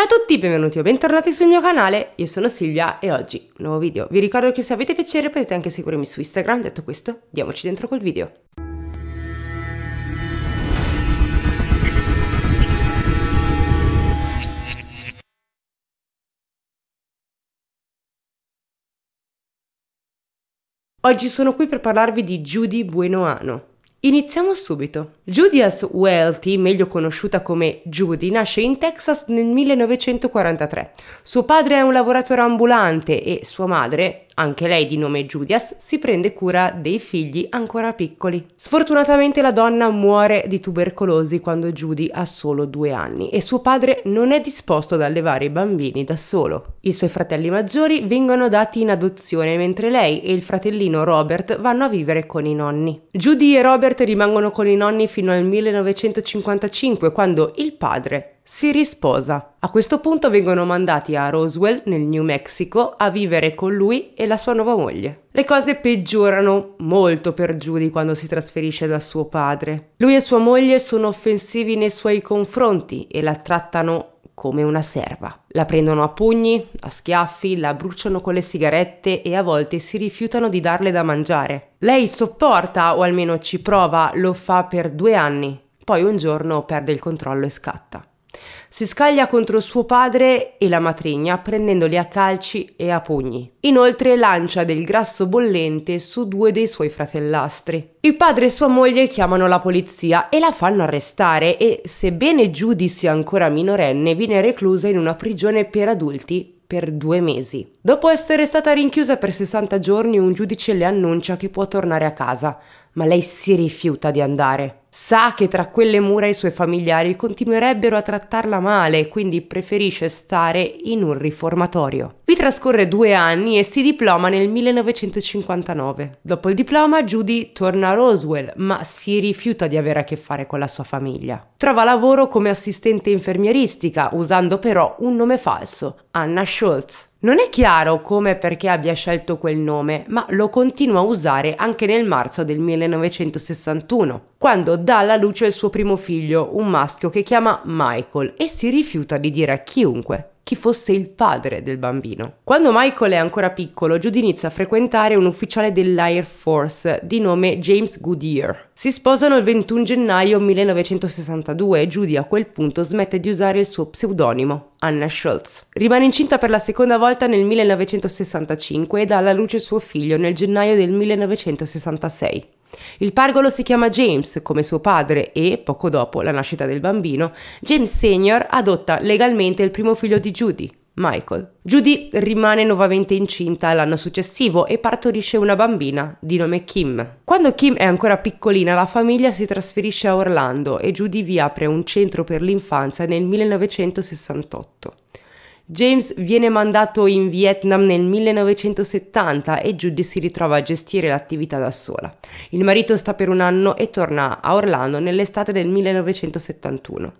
Ciao a tutti, benvenuti o bentornati sul mio canale, io sono Silvia e oggi nuovo video. Vi ricordo che se avete piacere potete anche seguirmi su Instagram, detto questo, diamoci dentro col video. Oggi sono qui per parlarvi di Judy Buenoano, Iniziamo subito. Judias Welty, meglio conosciuta come Judy, nasce in Texas nel 1943. Suo padre è un lavoratore ambulante e sua madre, anche lei di nome Judas, si prende cura dei figli ancora piccoli. Sfortunatamente la donna muore di tubercolosi quando Judy ha solo due anni e suo padre non è disposto ad allevare i bambini da solo. I suoi fratelli maggiori vengono dati in adozione mentre lei e il fratellino Robert vanno a vivere con i nonni. Judy e Robert rimangono con i nonni fino al 1955 quando il padre si risposa. A questo punto vengono mandati a Roswell, nel New Mexico, a vivere con lui e la sua nuova moglie. Le cose peggiorano molto per Judy quando si trasferisce da suo padre. Lui e sua moglie sono offensivi nei suoi confronti e la trattano come una serva. La prendono a pugni, a schiaffi, la bruciano con le sigarette e a volte si rifiutano di darle da mangiare. Lei sopporta, o almeno ci prova, lo fa per due anni. Poi un giorno perde il controllo e scatta si scaglia contro suo padre e la matrigna prendendoli a calci e a pugni. Inoltre lancia del grasso bollente su due dei suoi fratellastri. Il padre e sua moglie chiamano la polizia e la fanno arrestare e, sebbene Judy sia ancora minorenne, viene reclusa in una prigione per adulti per due mesi. Dopo essere stata rinchiusa per 60 giorni, un giudice le annuncia che può tornare a casa, ma lei si rifiuta di andare. Sa che tra quelle mura i suoi familiari continuerebbero a trattarla male e quindi preferisce stare in un riformatorio. Vi trascorre due anni e si diploma nel 1959. Dopo il diploma Judy torna a Roswell ma si rifiuta di avere a che fare con la sua famiglia. Trova lavoro come assistente infermieristica usando però un nome falso, Anna Schultz. Non è chiaro come e perché abbia scelto quel nome, ma lo continua a usare anche nel marzo del 1961, quando dà alla luce il suo primo figlio, un maschio che chiama Michael e si rifiuta di dire a chiunque chi fosse il padre del bambino. Quando Michael è ancora piccolo, Judy inizia a frequentare un ufficiale dell'Air Force di nome James Goodyear. Si sposano il 21 gennaio 1962 e Judy a quel punto smette di usare il suo pseudonimo, Anna Schultz. Rimane incinta per la seconda volta nel 1965 e dà alla luce suo figlio nel gennaio del 1966. Il pargolo si chiama James come suo padre e, poco dopo la nascita del bambino, James Sr. adotta legalmente il primo figlio di Judy, Michael. Judy rimane nuovamente incinta l'anno successivo e partorisce una bambina di nome Kim. Quando Kim è ancora piccolina la famiglia si trasferisce a Orlando e Judy vi apre un centro per l'infanzia nel 1968. James viene mandato in Vietnam nel 1970 e Judy si ritrova a gestire l'attività da sola. Il marito sta per un anno e torna a Orlando nell'estate del 1971,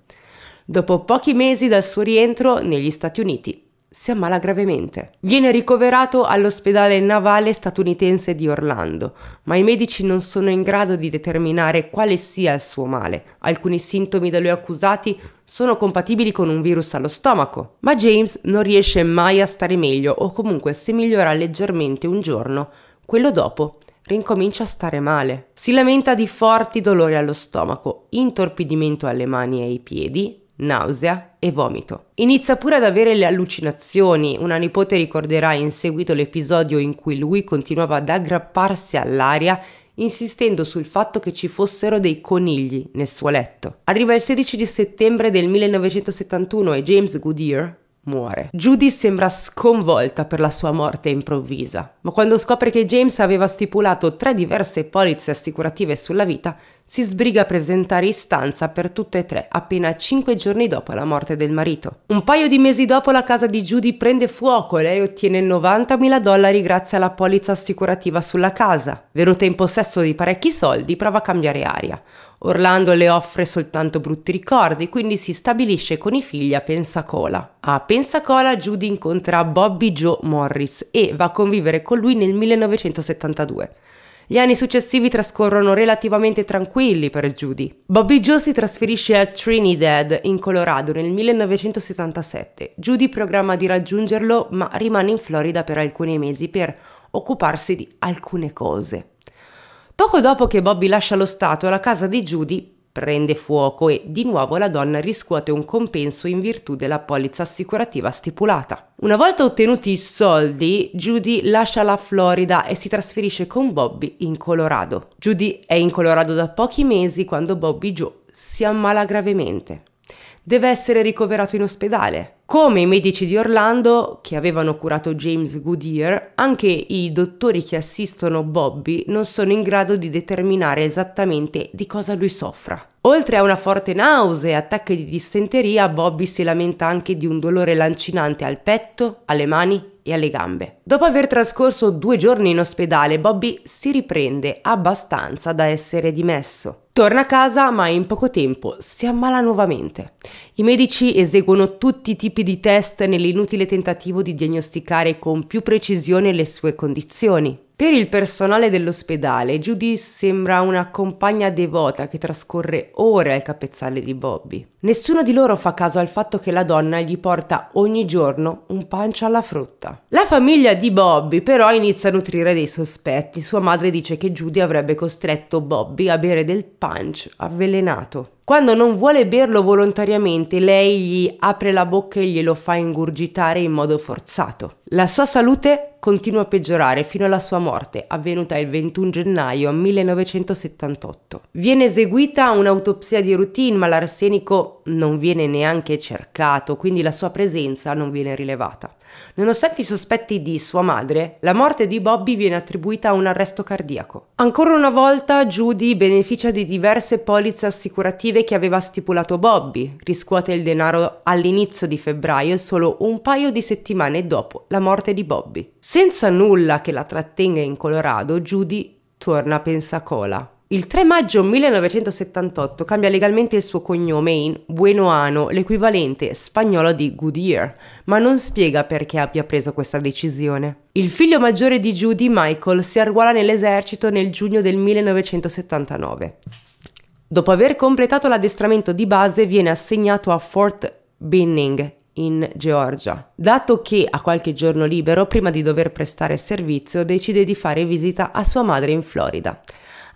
dopo pochi mesi dal suo rientro negli Stati Uniti si ammala gravemente. Viene ricoverato all'ospedale navale statunitense di Orlando, ma i medici non sono in grado di determinare quale sia il suo male. Alcuni sintomi da lui accusati sono compatibili con un virus allo stomaco, ma James non riesce mai a stare meglio o comunque se migliora leggermente un giorno, quello dopo rincomincia a stare male. Si lamenta di forti dolori allo stomaco, intorpidimento alle mani e ai piedi, nausea e vomito. Inizia pure ad avere le allucinazioni, una nipote ricorderà in seguito l'episodio in cui lui continuava ad aggrapparsi all'aria insistendo sul fatto che ci fossero dei conigli nel suo letto. Arriva il 16 settembre del 1971 e James Goodyear, muore. Judy sembra sconvolta per la sua morte improvvisa, ma quando scopre che James aveva stipulato tre diverse polizze assicurative sulla vita, si sbriga a presentare istanza per tutte e tre appena cinque giorni dopo la morte del marito. Un paio di mesi dopo la casa di Judy prende fuoco e lei ottiene 90.000 dollari grazie alla polizza assicurativa sulla casa. Venuta in possesso di parecchi soldi, prova a cambiare aria. Orlando le offre soltanto brutti ricordi, quindi si stabilisce con i figli a Pensacola. A Pensacola Judy incontra Bobby Joe Morris e va a convivere con lui nel 1972. Gli anni successivi trascorrono relativamente tranquilli per Judy. Bobby Joe si trasferisce a Trinidad, in Colorado, nel 1977. Judy programma di raggiungerlo, ma rimane in Florida per alcuni mesi per occuparsi di alcune cose. Poco dopo che Bobby lascia lo Stato, la casa di Judy prende fuoco e di nuovo la donna riscuote un compenso in virtù della polizza assicurativa stipulata. Una volta ottenuti i soldi, Judy lascia la Florida e si trasferisce con Bobby in Colorado. Judy è in Colorado da pochi mesi quando Bobby Joe si ammala gravemente deve essere ricoverato in ospedale. Come i medici di Orlando, che avevano curato James Goodyear, anche i dottori che assistono Bobby non sono in grado di determinare esattamente di cosa lui soffra. Oltre a una forte nausea e attacchi di dissenteria, Bobby si lamenta anche di un dolore lancinante al petto, alle mani e alle gambe. Dopo aver trascorso due giorni in ospedale, Bobby si riprende abbastanza da essere dimesso. Torna a casa ma in poco tempo si ammala nuovamente. I medici eseguono tutti i tipi di test nell'inutile tentativo di diagnosticare con più precisione le sue condizioni. Per il personale dell'ospedale, Judy sembra una compagna devota che trascorre ore al capezzale di Bobby. Nessuno di loro fa caso al fatto che la donna gli porta ogni giorno un pancia alla frutta. La famiglia di Bobby però inizia a nutrire dei sospetti. Sua madre dice che Judy avrebbe costretto Bobby a bere del punch avvelenato. Quando non vuole berlo volontariamente, lei gli apre la bocca e glielo fa ingurgitare in modo forzato. La sua salute continua a peggiorare fino alla sua morte, avvenuta il 21 gennaio 1978. Viene eseguita un'autopsia di routine, ma l'arsenico non viene neanche cercato, quindi la sua presenza non viene rilevata. Nonostante i sospetti di sua madre, la morte di Bobby viene attribuita a un arresto cardiaco. Ancora una volta Judy beneficia di diverse polizze assicurative che aveva stipulato Bobby, riscuote il denaro all'inizio di febbraio solo un paio di settimane dopo la morte di Bobby. Senza nulla che la trattenga in Colorado, Judy torna a Pensacola. Il 3 maggio 1978 cambia legalmente il suo cognome in Buenoano, l'equivalente spagnolo di Goodyear, ma non spiega perché abbia preso questa decisione. Il figlio maggiore di Judy, Michael, si arruola nell'esercito nel giugno del 1979. Dopo aver completato l'addestramento di base viene assegnato a Fort Binning, in Georgia. Dato che ha qualche giorno libero, prima di dover prestare servizio, decide di fare visita a sua madre in Florida.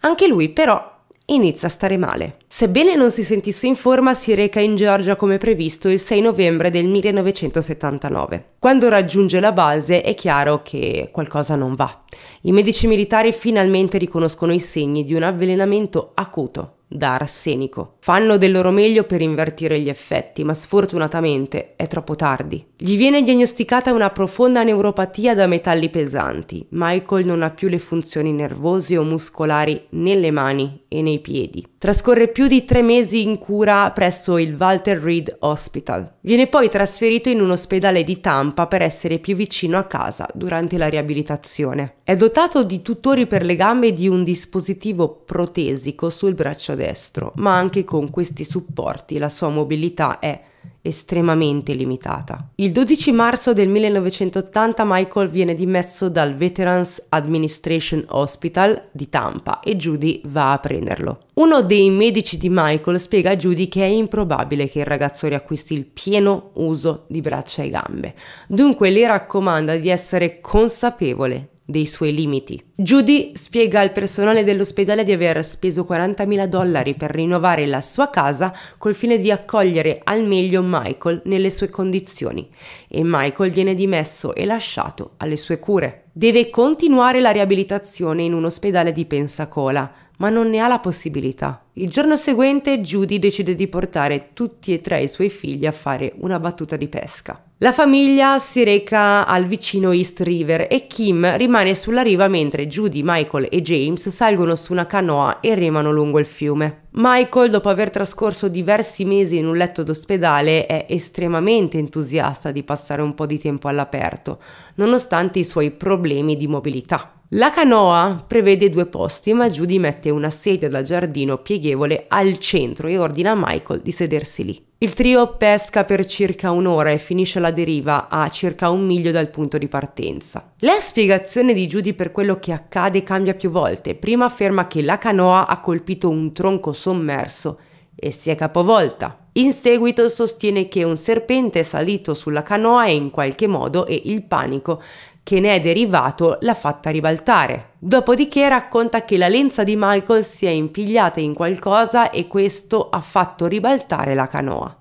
Anche lui però inizia a stare male. Sebbene non si sentisse in forma, si reca in Georgia come previsto il 6 novembre del 1979. Quando raggiunge la base è chiaro che qualcosa non va. I medici militari finalmente riconoscono i segni di un avvelenamento acuto da arsenico. Fanno del loro meglio per invertire gli effetti, ma sfortunatamente è troppo tardi. Gli viene diagnosticata una profonda neuropatia da metalli pesanti. Michael non ha più le funzioni nervose o muscolari nelle mani e nei piedi. Trascorre più di tre mesi in cura presso il Walter Reed Hospital. Viene poi trasferito in un ospedale di Tampa per essere più vicino a casa durante la riabilitazione. È dotato di tutori per le gambe e di un dispositivo protesico sul braccio destro, ma anche con questi supporti la sua mobilità è estremamente limitata. Il 12 marzo del 1980 Michael viene dimesso dal Veterans Administration Hospital di Tampa e Judy va a prenderlo. Uno dei medici di Michael spiega a Judy che è improbabile che il ragazzo riacquisti il pieno uso di braccia e gambe, dunque le raccomanda di essere consapevole dei suoi limiti. Judy spiega al personale dell'ospedale di aver speso 40.000 dollari per rinnovare la sua casa col fine di accogliere al meglio Michael nelle sue condizioni e Michael viene dimesso e lasciato alle sue cure. Deve continuare la riabilitazione in un ospedale di Pensacola ma non ne ha la possibilità. Il giorno seguente Judy decide di portare tutti e tre i suoi figli a fare una battuta di pesca. La famiglia si reca al vicino East River e Kim rimane sulla riva mentre Judy, Michael e James salgono su una canoa e remano lungo il fiume. Michael, dopo aver trascorso diversi mesi in un letto d'ospedale, è estremamente entusiasta di passare un po' di tempo all'aperto, nonostante i suoi problemi di mobilità. La canoa prevede due posti, ma Judy mette una sedia da giardino pieghevole al centro e ordina a Michael di sedersi lì. Il trio pesca per circa un'ora e finisce la deriva a circa un miglio dal punto di partenza. La spiegazione di Judy per quello che accade cambia più volte. Prima afferma che la canoa ha colpito un tronco sommerso e si è capovolta. In seguito sostiene che un serpente è salito sulla canoa e in qualche modo e il panico che ne è derivato l'ha fatta ribaltare. Dopodiché racconta che la lenza di Michael si è impigliata in qualcosa e questo ha fatto ribaltare la canoa.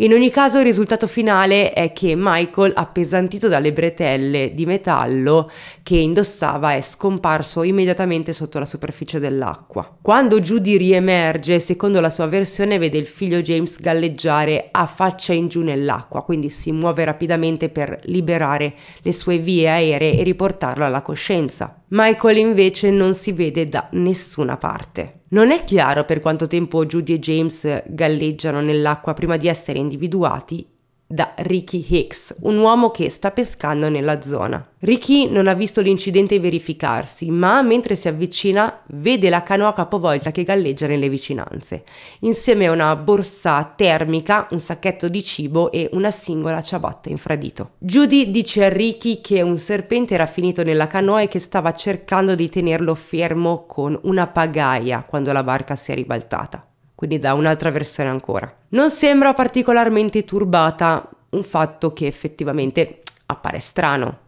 In ogni caso il risultato finale è che Michael, appesantito dalle bretelle di metallo che indossava, è scomparso immediatamente sotto la superficie dell'acqua. Quando Judy riemerge, secondo la sua versione, vede il figlio James galleggiare a faccia in giù nell'acqua, quindi si muove rapidamente per liberare le sue vie aeree e riportarlo alla coscienza. Michael invece non si vede da nessuna parte. Non è chiaro per quanto tempo Judy e James galleggiano nell'acqua prima di essere individuati da Ricky Hicks, un uomo che sta pescando nella zona. Ricky non ha visto l'incidente verificarsi, ma mentre si avvicina vede la canoa capovolta che galleggia nelle vicinanze, insieme a una borsa termica, un sacchetto di cibo e una singola ciabatta infradito. Judy dice a Ricky che un serpente era finito nella canoa e che stava cercando di tenerlo fermo con una pagaia quando la barca si è ribaltata quindi da un'altra versione ancora. Non sembra particolarmente turbata un fatto che effettivamente appare strano.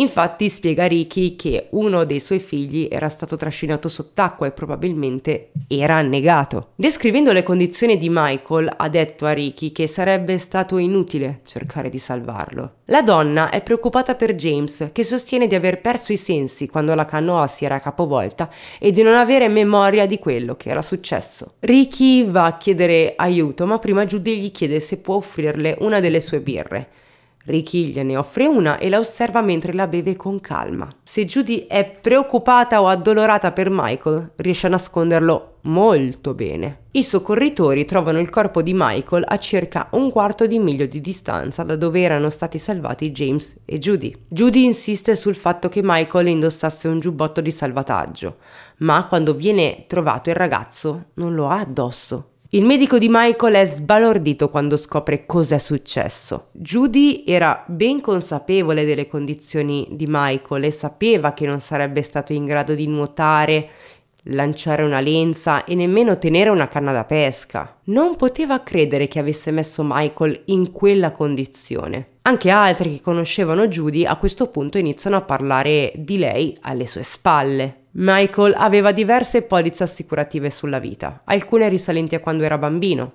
Infatti spiega Ricky che uno dei suoi figli era stato trascinato sott'acqua e probabilmente era annegato. Descrivendo le condizioni di Michael, ha detto a Ricky che sarebbe stato inutile cercare di salvarlo. La donna è preoccupata per James, che sostiene di aver perso i sensi quando la canoa si era capovolta e di non avere memoria di quello che era successo. Ricky va a chiedere aiuto, ma prima Judy gli chiede se può offrirle una delle sue birre. Ricky gliene offre una e la osserva mentre la beve con calma. Se Judy è preoccupata o addolorata per Michael, riesce a nasconderlo molto bene. I soccorritori trovano il corpo di Michael a circa un quarto di miglio di distanza da dove erano stati salvati James e Judy. Judy insiste sul fatto che Michael indossasse un giubbotto di salvataggio, ma quando viene trovato il ragazzo non lo ha addosso. Il medico di Michael è sbalordito quando scopre cosa è successo. Judy era ben consapevole delle condizioni di Michael e sapeva che non sarebbe stato in grado di nuotare, lanciare una lenza e nemmeno tenere una canna da pesca. Non poteva credere che avesse messo Michael in quella condizione. Anche altri che conoscevano Judy a questo punto iniziano a parlare di lei alle sue spalle. Michael aveva diverse polizze assicurative sulla vita, alcune risalenti a quando era bambino,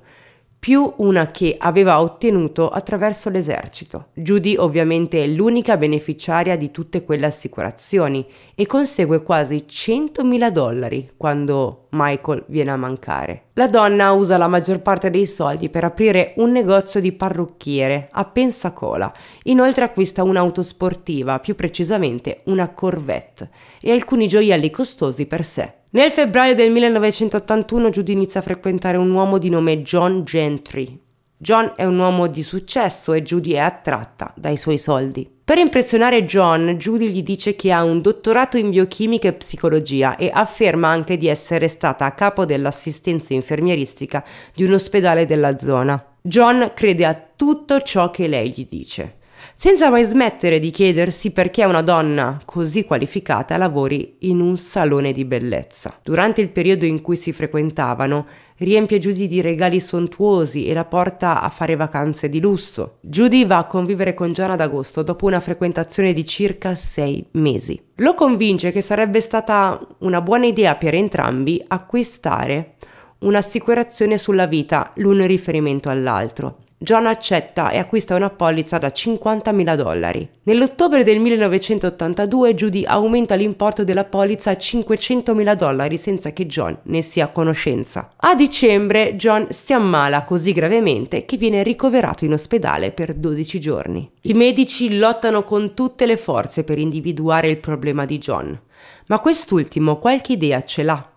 più una che aveva ottenuto attraverso l'esercito. Judy ovviamente è l'unica beneficiaria di tutte quelle assicurazioni e consegue quasi 100.000 dollari quando Michael viene a mancare. La donna usa la maggior parte dei soldi per aprire un negozio di parrucchiere a Pensacola, inoltre acquista un'auto sportiva, più precisamente una Corvette, e alcuni gioielli costosi per sé. Nel febbraio del 1981 Judy inizia a frequentare un uomo di nome John Gentry. John è un uomo di successo e Judy è attratta dai suoi soldi. Per impressionare John, Judy gli dice che ha un dottorato in biochimica e psicologia e afferma anche di essere stata a capo dell'assistenza infermieristica di un ospedale della zona. John crede a tutto ciò che lei gli dice senza mai smettere di chiedersi perché una donna così qualificata lavori in un salone di bellezza. Durante il periodo in cui si frequentavano, riempie Judy di regali sontuosi e la porta a fare vacanze di lusso. Judy va a convivere con John ad agosto dopo una frequentazione di circa sei mesi. Lo convince che sarebbe stata una buona idea per entrambi acquistare un'assicurazione sulla vita, l'uno in riferimento all'altro. John accetta e acquista una polizza da 50.000 dollari. Nell'ottobre del 1982 Judy aumenta l'importo della polizza a 500.000 dollari senza che John ne sia a conoscenza. A dicembre John si ammala così gravemente che viene ricoverato in ospedale per 12 giorni. I medici lottano con tutte le forze per individuare il problema di John, ma quest'ultimo qualche idea ce l'ha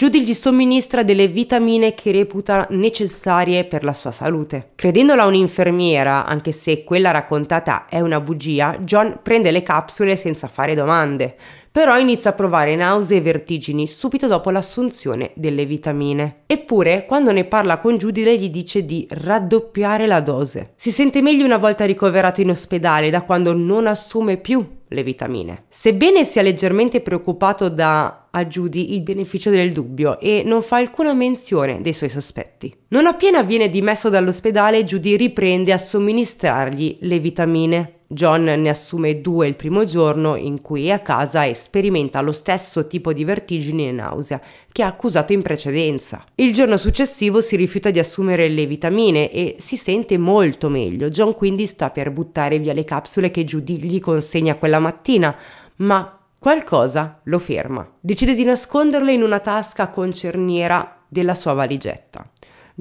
Judy gli somministra delle vitamine che reputa necessarie per la sua salute. Credendola un'infermiera, anche se quella raccontata è una bugia, John prende le capsule senza fare domande, però inizia a provare nausea e vertigini subito dopo l'assunzione delle vitamine. Eppure, quando ne parla con Judy, lei gli dice di raddoppiare la dose. Si sente meglio una volta ricoverato in ospedale da quando non assume più le vitamine. Sebbene sia leggermente preoccupato da a Judy il beneficio del dubbio e non fa alcuna menzione dei suoi sospetti. Non appena viene dimesso dall'ospedale, Judy riprende a somministrargli le vitamine. John ne assume due il primo giorno in cui è a casa e sperimenta lo stesso tipo di vertigini e nausea che ha accusato in precedenza. Il giorno successivo si rifiuta di assumere le vitamine e si sente molto meglio. John quindi sta per buttare via le capsule che Judy gli consegna quella mattina, ma Qualcosa lo ferma. Decide di nasconderlo in una tasca con cerniera della sua valigetta.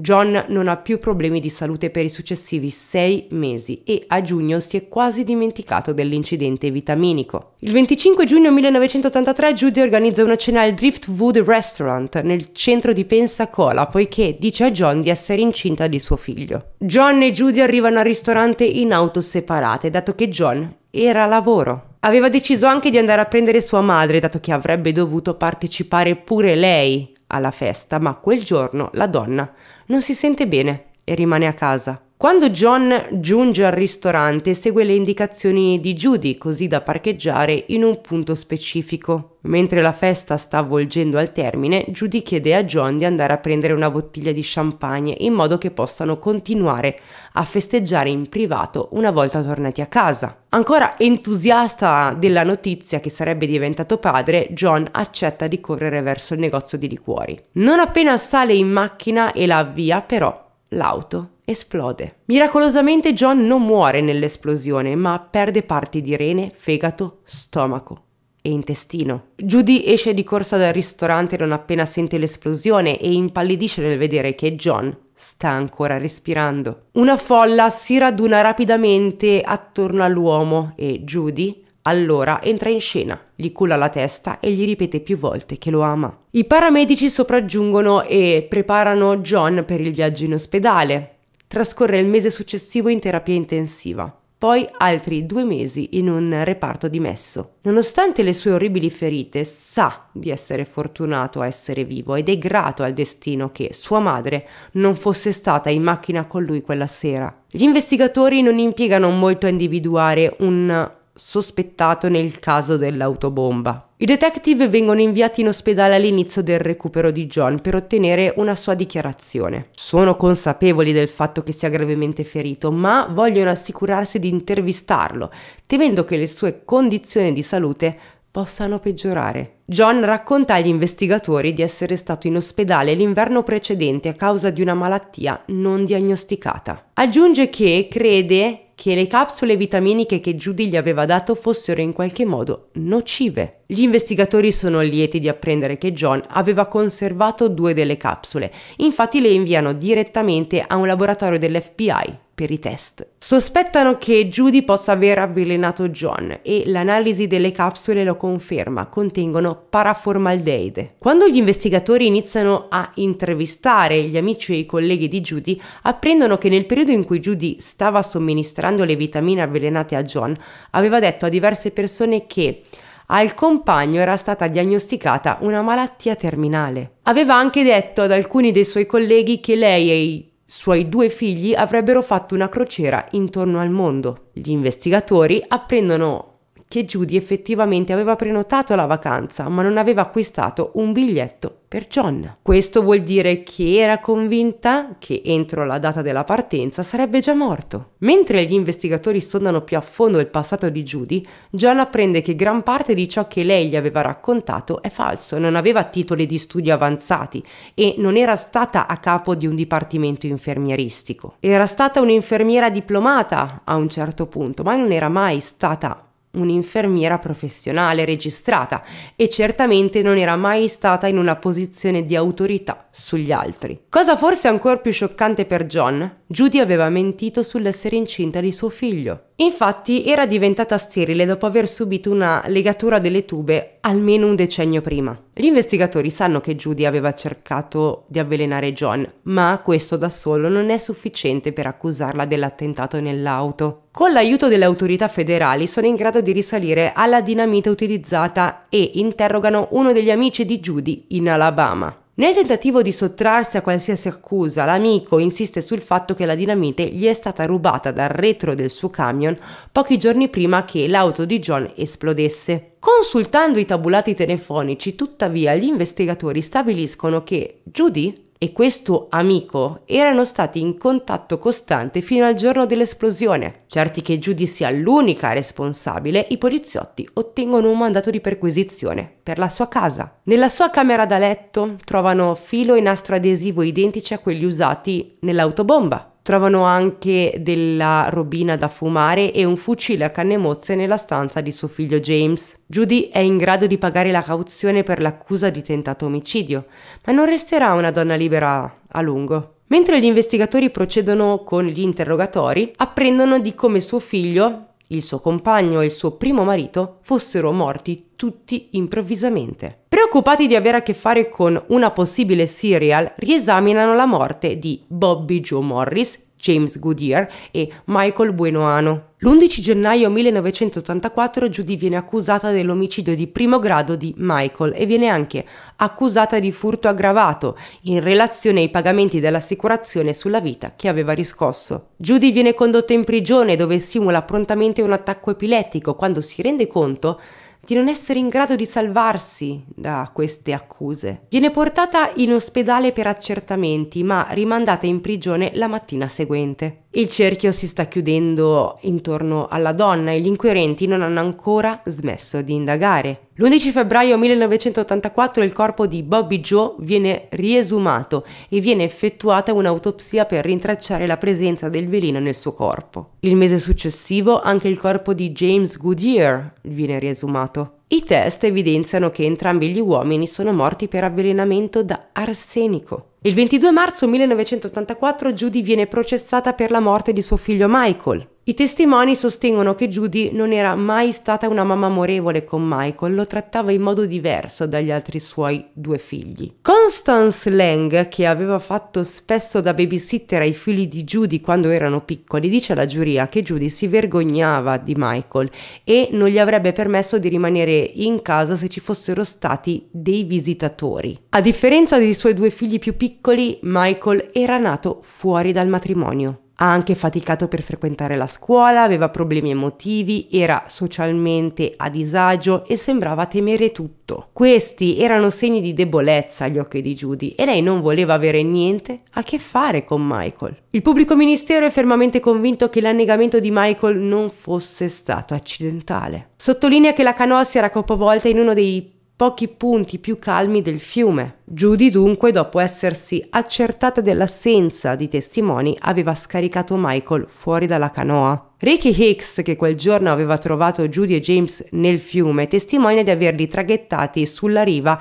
John non ha più problemi di salute per i successivi sei mesi e a giugno si è quasi dimenticato dell'incidente vitaminico. Il 25 giugno 1983 Judy organizza una cena al Driftwood Restaurant nel centro di Pensacola poiché dice a John di essere incinta di suo figlio. John e Judy arrivano al ristorante in auto separate dato che John era a lavoro. Aveva deciso anche di andare a prendere sua madre dato che avrebbe dovuto partecipare pure lei alla festa, ma quel giorno la donna non si sente bene e rimane a casa. Quando John giunge al ristorante segue le indicazioni di Judy così da parcheggiare in un punto specifico. Mentre la festa sta avvolgendo al termine, Judy chiede a John di andare a prendere una bottiglia di champagne in modo che possano continuare a festeggiare in privato una volta tornati a casa. Ancora entusiasta della notizia che sarebbe diventato padre, John accetta di correre verso il negozio di liquori. Non appena sale in macchina e la avvia, però, l'auto esplode. Miracolosamente John non muore nell'esplosione, ma perde parti di rene, fegato, stomaco e intestino. Judy esce di corsa dal ristorante non appena sente l'esplosione e impallidisce nel vedere che John sta ancora respirando. Una folla si raduna rapidamente attorno all'uomo e Judy allora entra in scena, gli culla la testa e gli ripete più volte che lo ama. I paramedici sopraggiungono e preparano John per il viaggio in ospedale trascorre il mese successivo in terapia intensiva, poi altri due mesi in un reparto dimesso. Nonostante le sue orribili ferite, sa di essere fortunato a essere vivo ed è grato al destino che sua madre non fosse stata in macchina con lui quella sera. Gli investigatori non impiegano molto a individuare un sospettato nel caso dell'autobomba. I detective vengono inviati in ospedale all'inizio del recupero di John per ottenere una sua dichiarazione. Sono consapevoli del fatto che sia gravemente ferito, ma vogliono assicurarsi di intervistarlo, temendo che le sue condizioni di salute possano peggiorare. John racconta agli investigatori di essere stato in ospedale l'inverno precedente a causa di una malattia non diagnosticata. Aggiunge che crede che le capsule vitaminiche che Judy gli aveva dato fossero in qualche modo nocive. Gli investigatori sono lieti di apprendere che John aveva conservato due delle capsule, infatti le inviano direttamente a un laboratorio dell'FBI per i test. Sospettano che Judy possa aver avvelenato John e l'analisi delle capsule lo conferma, contengono paraformaldeide. Quando gli investigatori iniziano a intervistare gli amici e i colleghi di Judy, apprendono che nel periodo in cui Judy stava somministrando le vitamine avvelenate a John, aveva detto a diverse persone che al compagno era stata diagnosticata una malattia terminale. Aveva anche detto ad alcuni dei suoi colleghi che lei e i suoi due figli avrebbero fatto una crociera intorno al mondo. Gli investigatori apprendono che Judy effettivamente aveva prenotato la vacanza ma non aveva acquistato un biglietto per John. Questo vuol dire che era convinta che entro la data della partenza sarebbe già morto. Mentre gli investigatori sondano più a fondo il passato di Judy, John apprende che gran parte di ciò che lei gli aveva raccontato è falso, non aveva titoli di studio avanzati e non era stata a capo di un dipartimento infermieristico. Era stata un'infermiera diplomata a un certo punto, ma non era mai stata un'infermiera professionale registrata e certamente non era mai stata in una posizione di autorità sugli altri. Cosa forse ancora più scioccante per John, Judy aveva mentito sull'essere incinta di suo figlio. Infatti era diventata sterile dopo aver subito una legatura delle tube almeno un decennio prima. Gli investigatori sanno che Judy aveva cercato di avvelenare John, ma questo da solo non è sufficiente per accusarla dell'attentato nell'auto. Con l'aiuto delle autorità federali sono in grado di risalire alla dinamite utilizzata e interrogano uno degli amici di Judy in Alabama. Nel tentativo di sottrarsi a qualsiasi accusa, l'amico insiste sul fatto che la dinamite gli è stata rubata dal retro del suo camion pochi giorni prima che l'auto di John esplodesse. Consultando i tabulati telefonici, tuttavia, gli investigatori stabiliscono che Judy e questo amico erano stati in contatto costante fino al giorno dell'esplosione. Certi che Judy sia l'unica responsabile, i poliziotti ottengono un mandato di perquisizione per la sua casa. Nella sua camera da letto trovano filo e nastro adesivo identici a quelli usati nell'autobomba. Trovano anche della robina da fumare e un fucile a canne mozze nella stanza di suo figlio James. Judy è in grado di pagare la cauzione per l'accusa di tentato omicidio, ma non resterà una donna libera a lungo. Mentre gli investigatori procedono con gli interrogatori, apprendono di come suo figlio, il suo compagno e il suo primo marito fossero morti tutti improvvisamente. Preoccupati di avere a che fare con una possibile serial, riesaminano la morte di Bobby Joe Morris James Goodyear e Michael Buenoano. L'11 gennaio 1984 Judy viene accusata dell'omicidio di primo grado di Michael e viene anche accusata di furto aggravato in relazione ai pagamenti dell'assicurazione sulla vita che aveva riscosso. Judy viene condotta in prigione dove simula prontamente un attacco epilettico quando si rende conto di non essere in grado di salvarsi da queste accuse. Viene portata in ospedale per accertamenti, ma rimandata in prigione la mattina seguente. Il cerchio si sta chiudendo intorno alla donna e gli inquirenti non hanno ancora smesso di indagare. L'11 febbraio 1984 il corpo di Bobby Joe viene riesumato e viene effettuata un'autopsia per rintracciare la presenza del veleno nel suo corpo. Il mese successivo anche il corpo di James Goodyear viene riesumato. I test evidenziano che entrambi gli uomini sono morti per avvelenamento da arsenico. Il 22 marzo 1984 Judy viene processata per la morte di suo figlio Michael. I testimoni sostengono che Judy non era mai stata una mamma amorevole con Michael, lo trattava in modo diverso dagli altri suoi due figli. Constance Lang, che aveva fatto spesso da babysitter ai figli di Judy quando erano piccoli, dice alla giuria che Judy si vergognava di Michael e non gli avrebbe permesso di rimanere in casa se ci fossero stati dei visitatori. A differenza dei suoi due figli più piccoli, Michael era nato fuori dal matrimonio ha anche faticato per frequentare la scuola, aveva problemi emotivi, era socialmente a disagio e sembrava temere tutto. Questi erano segni di debolezza agli occhi di Judy e lei non voleva avere niente a che fare con Michael. Il pubblico ministero è fermamente convinto che l'annegamento di Michael non fosse stato accidentale. Sottolinea che la canoa si era capovolta in uno dei pochi punti più calmi del fiume. Judy dunque, dopo essersi accertata dell'assenza di testimoni, aveva scaricato Michael fuori dalla canoa. Ricky Hicks, che quel giorno aveva trovato Judy e James nel fiume, testimonia di averli traghettati sulla riva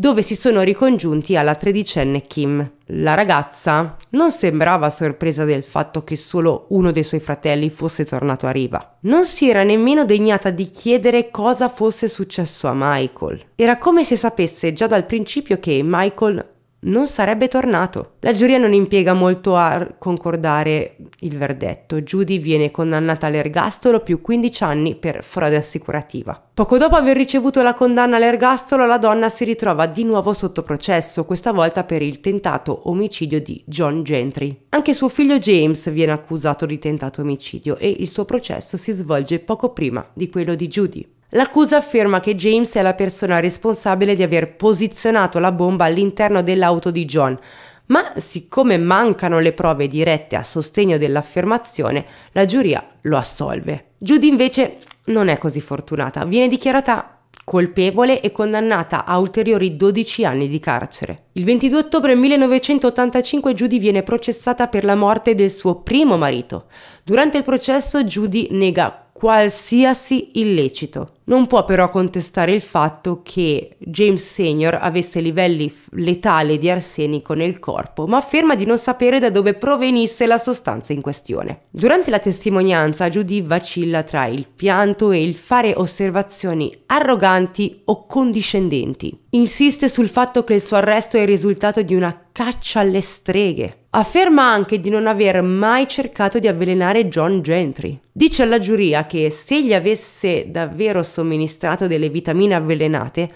dove si sono ricongiunti alla tredicenne Kim. La ragazza non sembrava sorpresa del fatto che solo uno dei suoi fratelli fosse tornato a riva. Non si era nemmeno degnata di chiedere cosa fosse successo a Michael. Era come se sapesse già dal principio che Michael non sarebbe tornato. La giuria non impiega molto a concordare il verdetto. Judy viene condannata all'ergastolo più 15 anni per frode assicurativa. Poco dopo aver ricevuto la condanna all'ergastolo, la donna si ritrova di nuovo sotto processo, questa volta per il tentato omicidio di John Gentry. Anche suo figlio James viene accusato di tentato omicidio e il suo processo si svolge poco prima di quello di Judy. L'accusa afferma che James è la persona responsabile di aver posizionato la bomba all'interno dell'auto di John, ma siccome mancano le prove dirette a sostegno dell'affermazione, la giuria lo assolve. Judy invece non è così fortunata, viene dichiarata colpevole e condannata a ulteriori 12 anni di carcere. Il 22 ottobre 1985 Judy viene processata per la morte del suo primo marito. Durante il processo Judy nega qualsiasi illecito. Non può però contestare il fatto che James Senior avesse livelli letali di arsenico nel corpo, ma afferma di non sapere da dove provenisse la sostanza in questione. Durante la testimonianza Judy vacilla tra il pianto e il fare osservazioni arroganti o condiscendenti. Insiste sul fatto che il suo arresto è il risultato di una caccia alle streghe Afferma anche di non aver mai cercato di avvelenare John Gentry. Dice alla giuria che se gli avesse davvero somministrato delle vitamine avvelenate,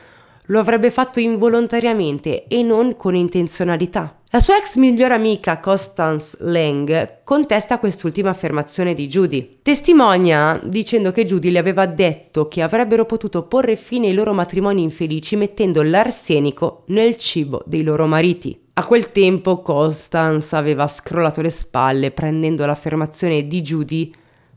lo avrebbe fatto involontariamente e non con intenzionalità. La sua ex migliore amica Constance Lang contesta quest'ultima affermazione di Judy. Testimonia dicendo che Judy le aveva detto che avrebbero potuto porre fine ai loro matrimoni infelici mettendo l'arsenico nel cibo dei loro mariti. A quel tempo Constance aveva scrollato le spalle prendendo l'affermazione di Judy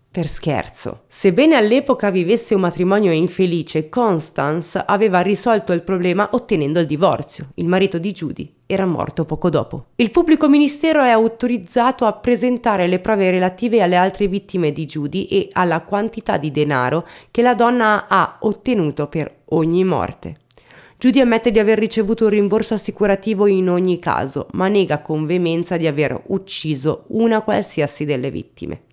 per scherzo. Sebbene all'epoca vivesse un matrimonio infelice, Constance aveva risolto il problema ottenendo il divorzio. Il marito di Judy era morto poco dopo. Il pubblico ministero è autorizzato a presentare le prove relative alle altre vittime di Judy e alla quantità di denaro che la donna ha ottenuto per ogni morte. Judy ammette di aver ricevuto un rimborso assicurativo in ogni caso, ma nega con veemenza di aver ucciso una qualsiasi delle vittime.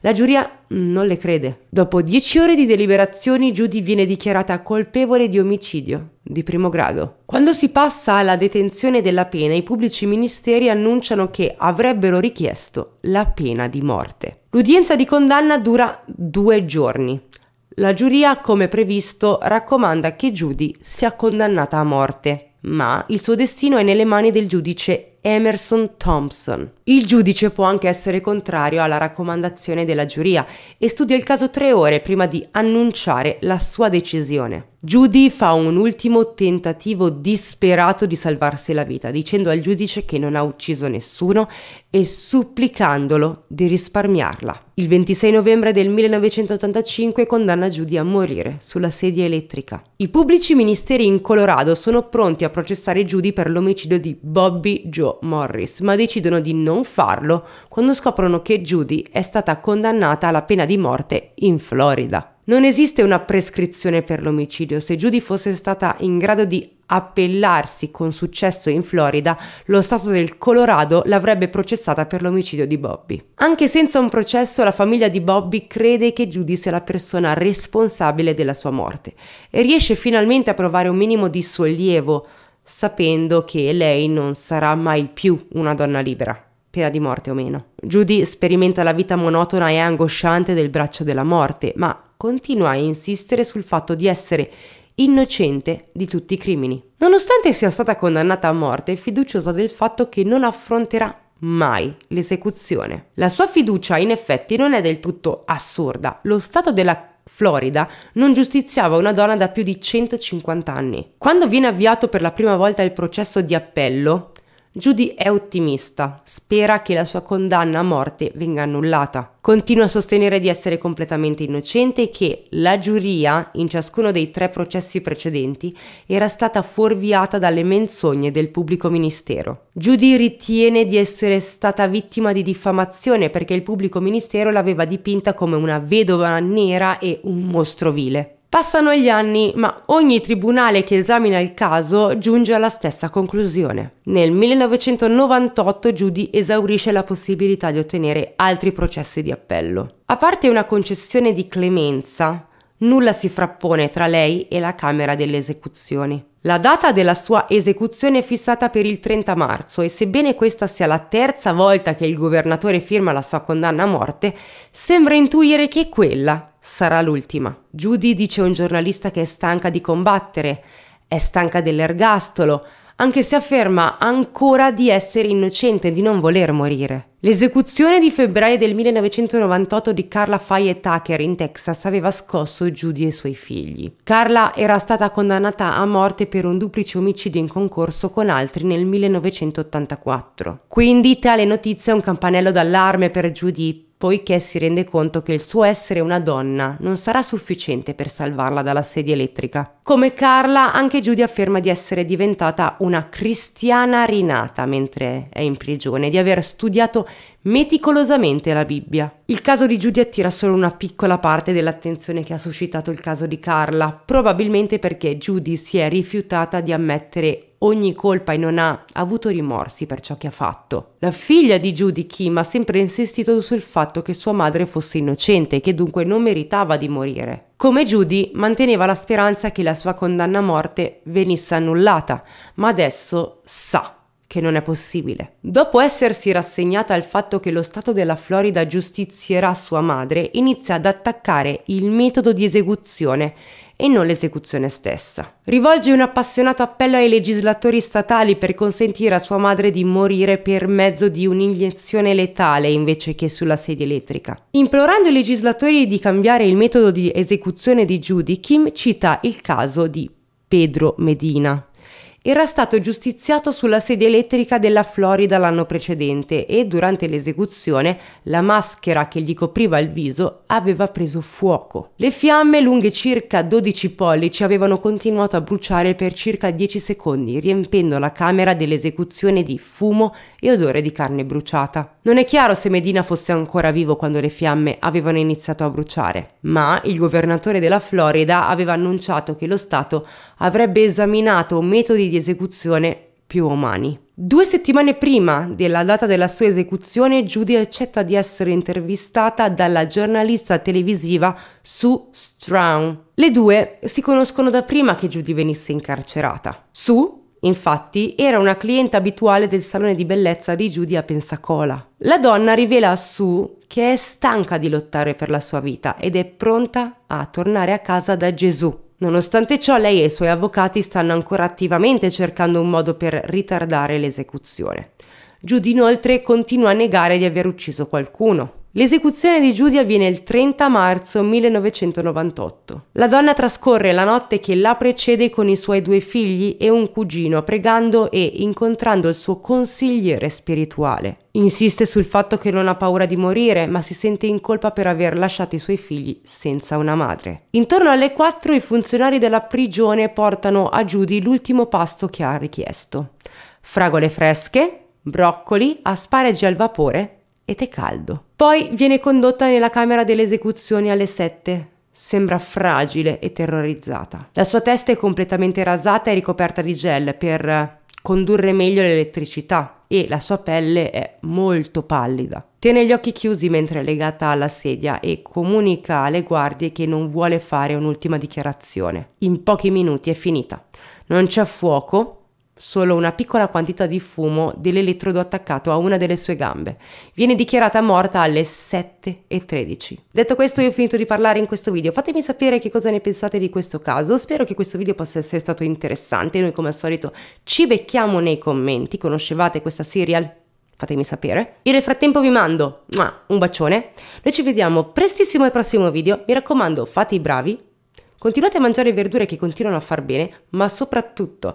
La giuria mm, non le crede. Dopo dieci ore di deliberazioni, Judy viene dichiarata colpevole di omicidio di primo grado. Quando si passa alla detenzione della pena, i pubblici ministeri annunciano che avrebbero richiesto la pena di morte. L'udienza di condanna dura due giorni. La giuria, come previsto, raccomanda che Judy sia condannata a morte, ma il suo destino è nelle mani del giudice Emerson Thompson. Il giudice può anche essere contrario alla raccomandazione della giuria e studia il caso tre ore prima di annunciare la sua decisione. Judy fa un ultimo tentativo disperato di salvarsi la vita, dicendo al giudice che non ha ucciso nessuno e supplicandolo di risparmiarla. Il 26 novembre del 1985 condanna Judy a morire sulla sedia elettrica. I pubblici ministeri in Colorado sono pronti a processare Judy per l'omicidio di Bobby Joe Morris, ma decidono di non non farlo quando scoprono che Judy è stata condannata alla pena di morte in Florida. Non esiste una prescrizione per l'omicidio. Se Judy fosse stata in grado di appellarsi con successo in Florida, lo Stato del Colorado l'avrebbe processata per l'omicidio di Bobby. Anche senza un processo, la famiglia di Bobby crede che Judy sia la persona responsabile della sua morte e riesce finalmente a provare un minimo di sollievo, sapendo che lei non sarà mai più una donna libera pena di morte o meno. Judy sperimenta la vita monotona e angosciante del braccio della morte, ma continua a insistere sul fatto di essere innocente di tutti i crimini. Nonostante sia stata condannata a morte, è fiduciosa del fatto che non affronterà mai l'esecuzione. La sua fiducia in effetti non è del tutto assurda. Lo stato della Florida non giustiziava una donna da più di 150 anni. Quando viene avviato per la prima volta il processo di appello, Judy è ottimista, spera che la sua condanna a morte venga annullata. Continua a sostenere di essere completamente innocente e che la giuria, in ciascuno dei tre processi precedenti, era stata fuorviata dalle menzogne del pubblico ministero. Judy ritiene di essere stata vittima di diffamazione perché il pubblico ministero l'aveva dipinta come una vedova nera e un mostro vile. Passano gli anni, ma ogni tribunale che esamina il caso giunge alla stessa conclusione. Nel 1998 Judy esaurisce la possibilità di ottenere altri processi di appello. A parte una concessione di clemenza, nulla si frappone tra lei e la Camera delle esecuzioni. La data della sua esecuzione è fissata per il 30 marzo e sebbene questa sia la terza volta che il governatore firma la sua condanna a morte, sembra intuire che quella sarà l'ultima. Judy dice a un giornalista che è stanca di combattere, è stanca dell'ergastolo, anche se afferma ancora di essere innocente e di non voler morire. L'esecuzione di febbraio del 1998 di Carla Faye Tucker in Texas aveva scosso Judy e i suoi figli. Carla era stata condannata a morte per un duplice omicidio in concorso con altri nel 1984. Quindi tale notizia è un campanello d'allarme per Judy poiché si rende conto che il suo essere una donna non sarà sufficiente per salvarla dalla sedia elettrica. Come Carla, anche Judy afferma di essere diventata una cristiana rinata mentre è in prigione, di aver studiato meticolosamente la Bibbia. Il caso di Judy attira solo una piccola parte dell'attenzione che ha suscitato il caso di Carla, probabilmente perché Judy si è rifiutata di ammettere ogni colpa e non ha avuto rimorsi per ciò che ha fatto. La figlia di Judy Kim ha sempre insistito sul fatto che sua madre fosse innocente e che dunque non meritava di morire. Come Judy manteneva la speranza che la sua condanna a morte venisse annullata, ma adesso sa che non è possibile. Dopo essersi rassegnata al fatto che lo Stato della Florida giustizierà sua madre, inizia ad attaccare il metodo di esecuzione e non l'esecuzione stessa. Rivolge un appassionato appello ai legislatori statali per consentire a sua madre di morire per mezzo di un'iniezione letale invece che sulla sedia elettrica. Implorando i legislatori di cambiare il metodo di esecuzione di Judy, Kim cita il caso di Pedro Medina era stato giustiziato sulla sedia elettrica della Florida l'anno precedente e durante l'esecuzione la maschera che gli copriva il viso aveva preso fuoco. Le fiamme lunghe circa 12 pollici avevano continuato a bruciare per circa 10 secondi, riempendo la camera dell'esecuzione di fumo e odore di carne bruciata. Non è chiaro se Medina fosse ancora vivo quando le fiamme avevano iniziato a bruciare, ma il governatore della Florida aveva annunciato che lo Stato avrebbe esaminato metodi di di esecuzione più umani. Due settimane prima della data della sua esecuzione, Judy accetta di essere intervistata dalla giornalista televisiva Sue Strawn. Le due si conoscono da prima che Judy venisse incarcerata. Sue, infatti, era una cliente abituale del salone di bellezza di Judy a Pensacola. La donna rivela a Sue che è stanca di lottare per la sua vita ed è pronta a tornare a casa da Gesù. Nonostante ciò lei e i suoi avvocati stanno ancora attivamente cercando un modo per ritardare l'esecuzione. Jude inoltre continua a negare di aver ucciso qualcuno. L'esecuzione di Judy avviene il 30 marzo 1998. La donna trascorre la notte che la precede con i suoi due figli e un cugino, pregando e incontrando il suo consigliere spirituale. Insiste sul fatto che non ha paura di morire, ma si sente in colpa per aver lasciato i suoi figli senza una madre. Intorno alle 4 i funzionari della prigione portano a Judy l'ultimo pasto che ha richiesto. Fragole fresche, broccoli, asparagi al vapore e tè caldo. Poi viene condotta nella camera delle esecuzioni alle 7. Sembra fragile e terrorizzata. La sua testa è completamente rasata e ricoperta di gel per condurre meglio l'elettricità e la sua pelle è molto pallida. Tiene gli occhi chiusi mentre è legata alla sedia e comunica alle guardie che non vuole fare un'ultima dichiarazione. In pochi minuti è finita. Non c'è fuoco, solo una piccola quantità di fumo dell'elettrodo attaccato a una delle sue gambe. Viene dichiarata morta alle 7.13. Detto questo io ho finito di parlare in questo video, fatemi sapere che cosa ne pensate di questo caso, spero che questo video possa essere stato interessante, noi come al solito ci becchiamo nei commenti, conoscevate questa serial? Fatemi sapere. Io nel frattempo vi mando un bacione, noi ci vediamo prestissimo al prossimo video, mi raccomando fate i bravi, continuate a mangiare verdure che continuano a far bene, ma soprattutto